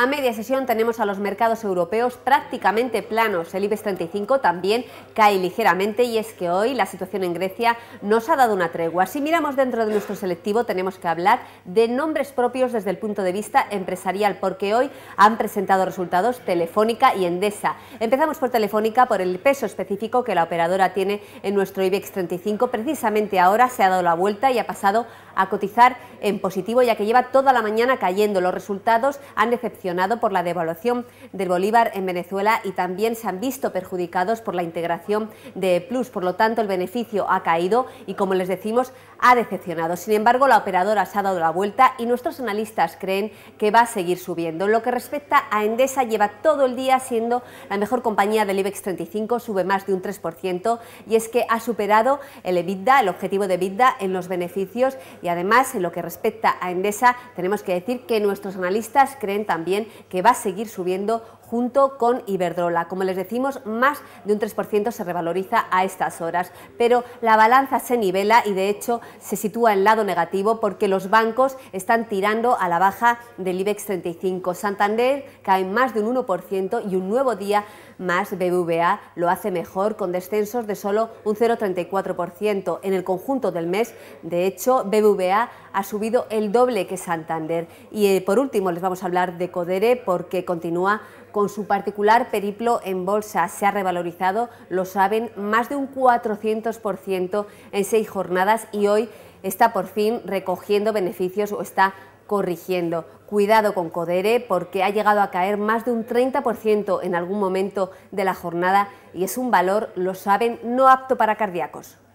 A media sesión tenemos a los mercados europeos prácticamente planos. El IBEX 35 también cae ligeramente y es que hoy la situación en Grecia nos ha dado una tregua. Si miramos dentro de nuestro selectivo tenemos que hablar de nombres propios desde el punto de vista empresarial porque hoy han presentado resultados Telefónica y Endesa. Empezamos por Telefónica por el peso específico que la operadora tiene en nuestro IBEX 35. Precisamente ahora se ha dado la vuelta y ha pasado a cotizar en positivo ya que lleva toda la mañana cayendo. Los resultados han decepcionado por la devaluación del bolívar en Venezuela y también se han visto perjudicados por la integración de Plus. Por lo tanto, el beneficio ha caído y, como les decimos, ha decepcionado. Sin embargo, la operadora se ha dado la vuelta y nuestros analistas creen que va a seguir subiendo. En lo que respecta a Endesa, lleva todo el día siendo la mejor compañía del IBEX 35, sube más de un 3% y es que ha superado el EBITDA, el objetivo de EBITDA en los beneficios y además en lo que respecta a Endesa tenemos que decir que nuestros analistas creen también que va a seguir subiendo junto con Iberdrola. Como les decimos, más de un 3% se revaloriza a estas horas, pero la balanza se nivela y de hecho se sitúa en lado negativo porque los bancos están tirando a la baja del IBEX 35. Santander cae más de un 1% y un nuevo día más BBVA lo hace mejor con descensos de solo un 0,34%. En el conjunto del mes, de hecho, BBVA ha subido el doble que Santander. Y eh, por último les vamos a hablar de Codere porque continúa con su particular periplo en bolsa. Se ha revalorizado, lo saben, más de un 400% en seis jornadas y hoy está por fin recogiendo beneficios o está corrigiendo. Cuidado con Codere porque ha llegado a caer más de un 30% en algún momento de la jornada y es un valor, lo saben, no apto para cardíacos.